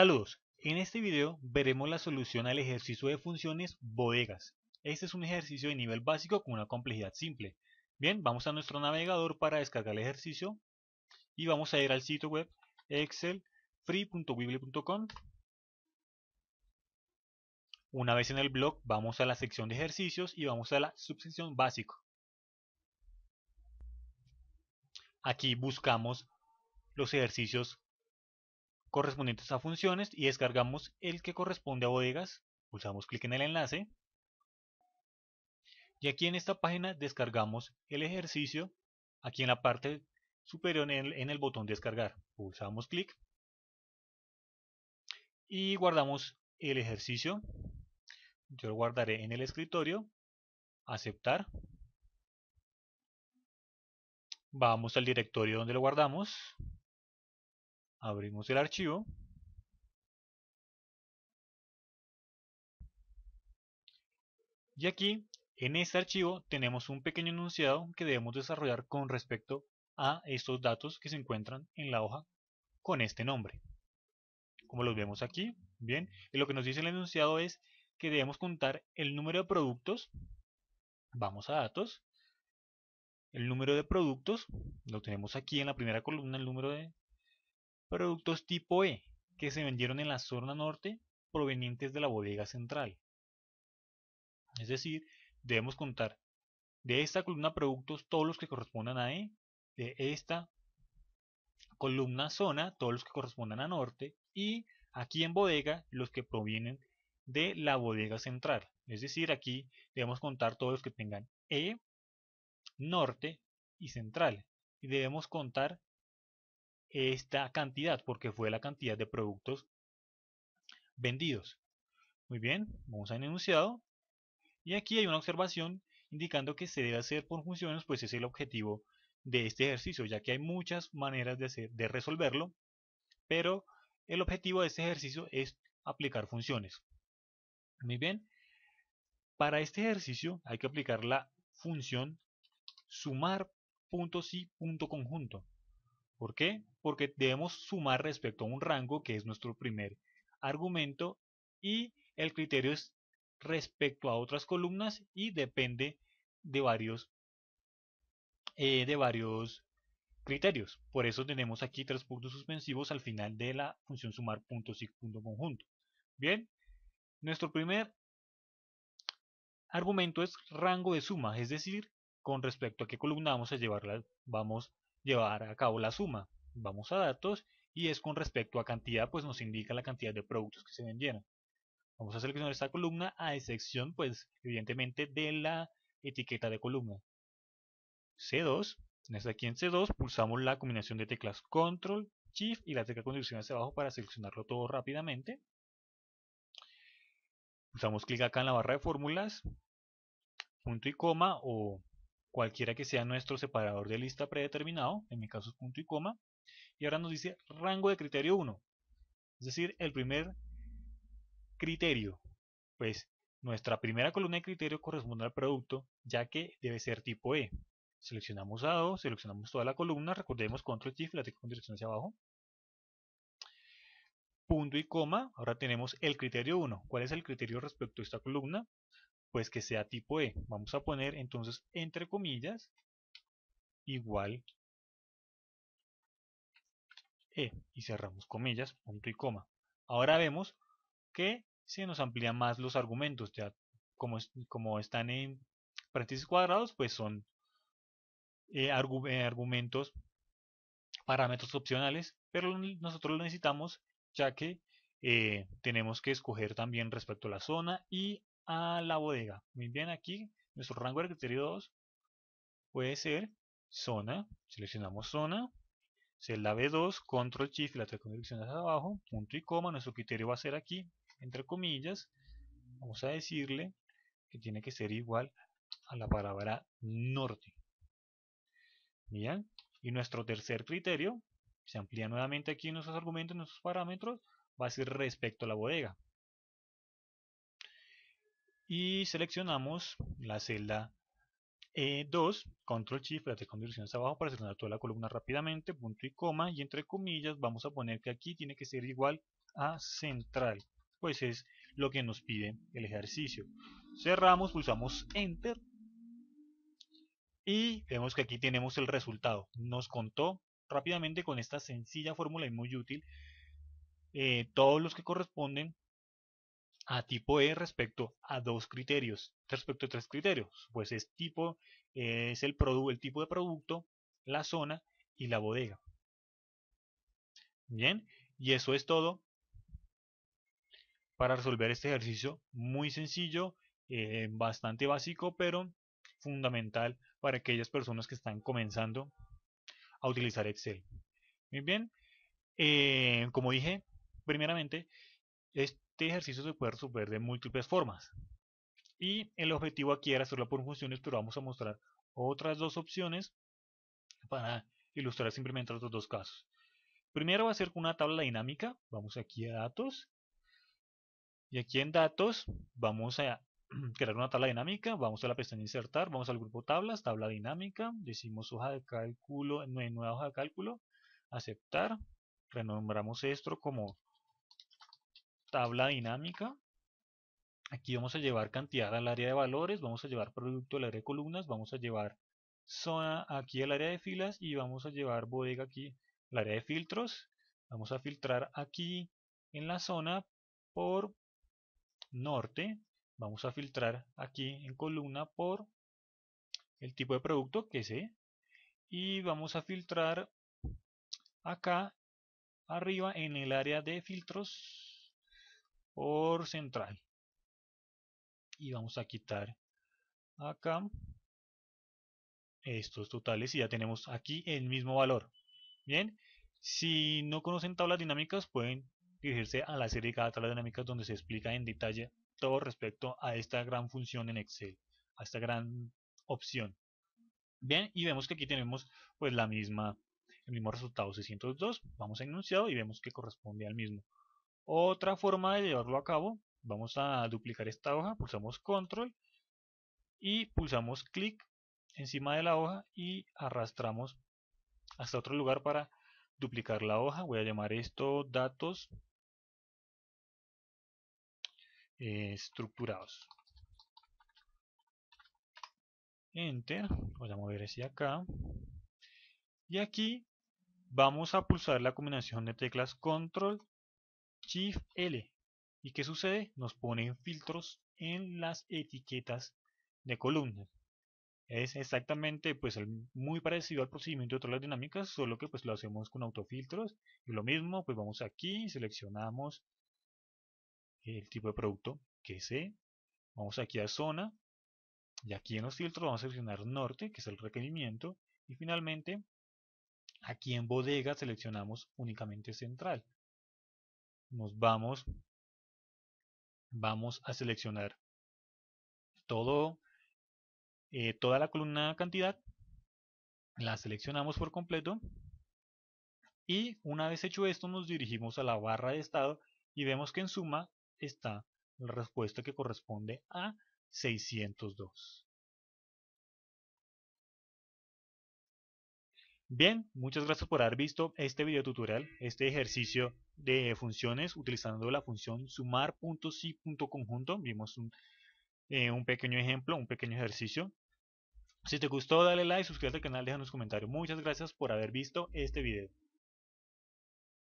Saludos, en este video veremos la solución al ejercicio de funciones bodegas. Este es un ejercicio de nivel básico con una complejidad simple. Bien, vamos a nuestro navegador para descargar el ejercicio y vamos a ir al sitio web excelfree.wible.com Una vez en el blog vamos a la sección de ejercicios y vamos a la subsección básico. Aquí buscamos los ejercicios correspondientes a funciones y descargamos el que corresponde a bodegas. Pulsamos clic en el enlace. Y aquí en esta página descargamos el ejercicio. Aquí en la parte superior en el, botón descargar. Pulsamos clic. Y guardamos el ejercicio. Yo lo guardaré en el escritorio. Aceptar. Vamos al directorio donde lo guardamos. Abrimos el archivo. Y aquí, en este archivo, tenemos un pequeño enunciado que debemos desarrollar con respecto a estos datos que se encuentran en la hoja con este nombre. Como los vemos aquí, bien, y lo que nos dice el enunciado es que debemos contar el número de productos, vamos a datos, el número de productos, lo tenemos aquí en la primera columna, el número de Productos tipo E, que se vendieron en la zona norte provenientes de la bodega central. Es decir, debemos contar de esta columna productos todos los que correspondan a E, de esta columna zona todos los que correspondan a norte y aquí en bodega los que provienen de la bodega central. Es decir, aquí debemos contar todos los que tengan E, norte y central. Y debemos contar esta cantidad, porque fue la cantidad de productos vendidos. Muy bien, vamos a enunciado. Y aquí hay una observación indicando que se debe hacer por funciones, pues es el objetivo de este ejercicio, ya que hay muchas maneras de, hacer, de resolverlo, pero el objetivo de este ejercicio es aplicar funciones. Muy bien, para este ejercicio hay que aplicar la función sumar punto ¿Por qué? Porque debemos sumar respecto a un rango, que es nuestro primer argumento, y el criterio es respecto a otras columnas y depende de varios, eh, de varios criterios. Por eso tenemos aquí tres puntos suspensivos al final de la función sumar punto conjunto. Bien, nuestro primer argumento es rango de suma, es decir, con respecto a qué columna vamos a llevarla, vamos llevar a cabo la suma. Vamos a datos y es con respecto a cantidad, pues nos indica la cantidad de productos que se vendieron. Vamos a seleccionar esta columna a excepción, pues evidentemente, de la etiqueta de columna. C2, esta aquí en C2 pulsamos la combinación de teclas Control, Shift y la tecla conducción hacia abajo para seleccionarlo todo rápidamente. Pulsamos clic acá en la barra de fórmulas, punto y coma o cualquiera que sea nuestro separador de lista predeterminado, en mi caso es punto y coma, y ahora nos dice rango de criterio 1, es decir, el primer criterio, pues nuestra primera columna de criterio corresponde al producto, ya que debe ser tipo E. Seleccionamos A2, seleccionamos toda la columna, recordemos control shift, la tecla con dirección hacia abajo, punto y coma, ahora tenemos el criterio 1. ¿Cuál es el criterio respecto a esta columna? pues que sea tipo E. Vamos a poner entonces entre comillas igual E y cerramos comillas, punto y coma. Ahora vemos que se nos amplían más los argumentos, ya como, como están en paréntesis cuadrados, pues son eh, eh, argumentos, parámetros opcionales, pero nosotros lo necesitamos ya que eh, tenemos que escoger también respecto a la zona y a la bodega. Muy bien, aquí nuestro rango de criterio 2 puede ser zona, seleccionamos zona, celda B2, control shift, la con hacia abajo, punto y coma, nuestro criterio va a ser aquí, entre comillas, vamos a decirle que tiene que ser igual a la palabra norte. Bien, y nuestro tercer criterio, se amplía nuevamente aquí nuestros argumentos, nuestros parámetros, va a ser respecto a la bodega y seleccionamos la celda E2, eh, control shift, la dirección hacia abajo para seleccionar toda la columna rápidamente, punto y coma, y entre comillas vamos a poner que aquí tiene que ser igual a central, pues es lo que nos pide el ejercicio. Cerramos, pulsamos enter y vemos que aquí tenemos el resultado. Nos contó rápidamente con esta sencilla fórmula y muy útil eh, todos los que corresponden a tipo E respecto a dos criterios, respecto a tres criterios, pues es tipo, es el, el tipo de producto, la zona y la bodega. Bien, y eso es todo para resolver este ejercicio muy sencillo, eh, bastante básico, pero fundamental para aquellas personas que están comenzando a utilizar Excel. Muy bien, eh, como dije, primeramente, es de este ejercicio se puede resolver de múltiples formas. Y el objetivo aquí era hacerlo por funciones, pero vamos a mostrar otras dos opciones para ilustrar simplemente los dos casos. Primero va a ser con una tabla dinámica. Vamos aquí a datos. Y aquí en datos vamos a crear una tabla dinámica. Vamos a la pestaña insertar. Vamos al grupo tablas, tabla dinámica. Decimos hoja de cálculo, nueva hoja de cálculo. Aceptar. Renombramos esto como tabla dinámica. Aquí vamos a llevar cantidad al área de valores, vamos a llevar producto al área de columnas, vamos a llevar zona aquí al área de filas y vamos a llevar bodega aquí al área de filtros. Vamos a filtrar aquí en la zona por norte. Vamos a filtrar aquí en columna por el tipo de producto que sé. E. Y vamos a filtrar acá arriba en el área de filtros por central y vamos a quitar acá estos totales y ya tenemos aquí el mismo valor bien si no conocen tablas dinámicas pueden dirigirse a la serie de cada tabla dinámica donde se explica en detalle todo respecto a esta gran función en Excel a esta gran opción bien y vemos que aquí tenemos pues la misma el mismo resultado 602 vamos a enunciado y vemos que corresponde al mismo otra forma de llevarlo a cabo, vamos a duplicar esta hoja, pulsamos control y pulsamos clic encima de la hoja y arrastramos hasta otro lugar para duplicar la hoja. Voy a llamar esto datos eh, estructurados. Enter, voy a mover hacia acá. Y aquí vamos a pulsar la combinación de teclas control Shift L. ¿Y qué sucede? Nos ponen filtros en las etiquetas de columna Es exactamente pues muy parecido al procedimiento de todas las dinámicas, solo que pues lo hacemos con autofiltros. Y lo mismo, pues vamos aquí, seleccionamos el tipo de producto que se Vamos aquí a zona. Y aquí en los filtros vamos a seleccionar norte, que es el requerimiento. Y finalmente, aquí en bodega seleccionamos únicamente central nos vamos, vamos a seleccionar todo, eh, toda la columna cantidad, la seleccionamos por completo y una vez hecho esto nos dirigimos a la barra de estado y vemos que en suma está la respuesta que corresponde a 602. Bien, muchas gracias por haber visto este video tutorial, este ejercicio de funciones utilizando la función sumar.si.conjunto. Vimos un, eh, un pequeño ejemplo, un pequeño ejercicio. Si te gustó, dale like, suscríbete al canal, déjanos comentarios. Muchas gracias por haber visto este video.